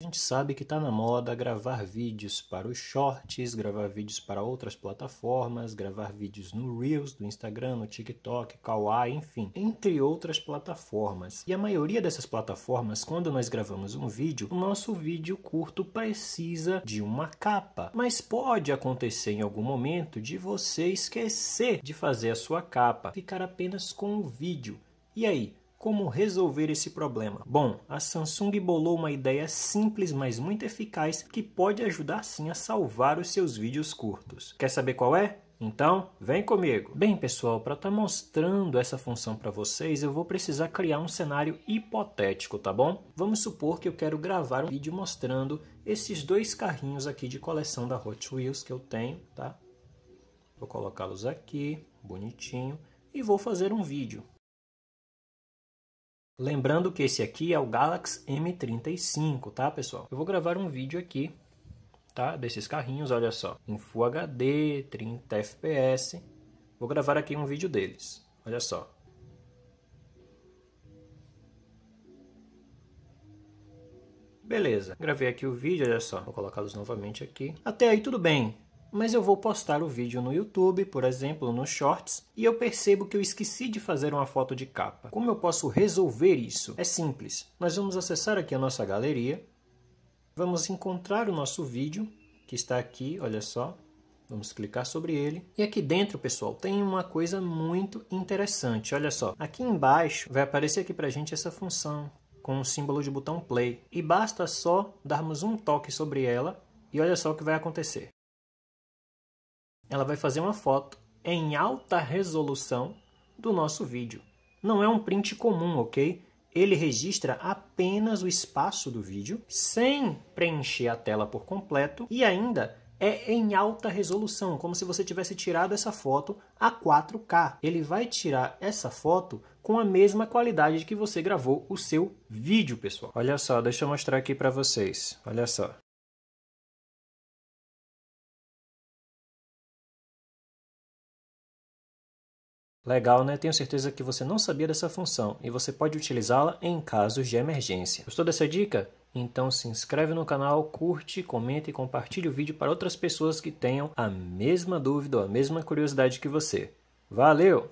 A gente sabe que está na moda gravar vídeos para os shorts, gravar vídeos para outras plataformas, gravar vídeos no Reels do Instagram, no TikTok, Kawaii, enfim, entre outras plataformas. E a maioria dessas plataformas, quando nós gravamos um vídeo, o nosso vídeo curto precisa de uma capa. Mas pode acontecer em algum momento de você esquecer de fazer a sua capa, ficar apenas com o vídeo. E aí? Como resolver esse problema? Bom, a Samsung bolou uma ideia simples, mas muito eficaz, que pode ajudar sim a salvar os seus vídeos curtos. Quer saber qual é? Então, vem comigo! Bem, pessoal, para estar tá mostrando essa função para vocês, eu vou precisar criar um cenário hipotético, tá bom? Vamos supor que eu quero gravar um vídeo mostrando esses dois carrinhos aqui de coleção da Hot Wheels que eu tenho, tá? Vou colocá-los aqui, bonitinho, e vou fazer um vídeo. Lembrando que esse aqui é o Galaxy M35, tá, pessoal? Eu vou gravar um vídeo aqui, tá, desses carrinhos, olha só, em Full HD, 30 FPS. Vou gravar aqui um vídeo deles, olha só. Beleza, gravei aqui o vídeo, olha só, vou colocá-los novamente aqui. Até aí tudo bem, mas eu vou postar o vídeo no YouTube, por exemplo, nos Shorts, e eu percebo que eu esqueci de fazer uma foto de capa. Como eu posso resolver isso? É simples. Nós vamos acessar aqui a nossa galeria, vamos encontrar o nosso vídeo, que está aqui, olha só. Vamos clicar sobre ele. E aqui dentro, pessoal, tem uma coisa muito interessante. Olha só, aqui embaixo vai aparecer aqui pra gente essa função com o símbolo de botão play. E basta só darmos um toque sobre ela e olha só o que vai acontecer ela vai fazer uma foto em alta resolução do nosso vídeo. Não é um print comum, ok? Ele registra apenas o espaço do vídeo, sem preencher a tela por completo e ainda é em alta resolução, como se você tivesse tirado essa foto a 4K. Ele vai tirar essa foto com a mesma qualidade que você gravou o seu vídeo, pessoal. Olha só, deixa eu mostrar aqui para vocês. Olha só. Legal, né? Tenho certeza que você não sabia dessa função e você pode utilizá-la em casos de emergência. Gostou dessa dica? Então se inscreve no canal, curte, comenta e compartilhe o vídeo para outras pessoas que tenham a mesma dúvida ou a mesma curiosidade que você. Valeu!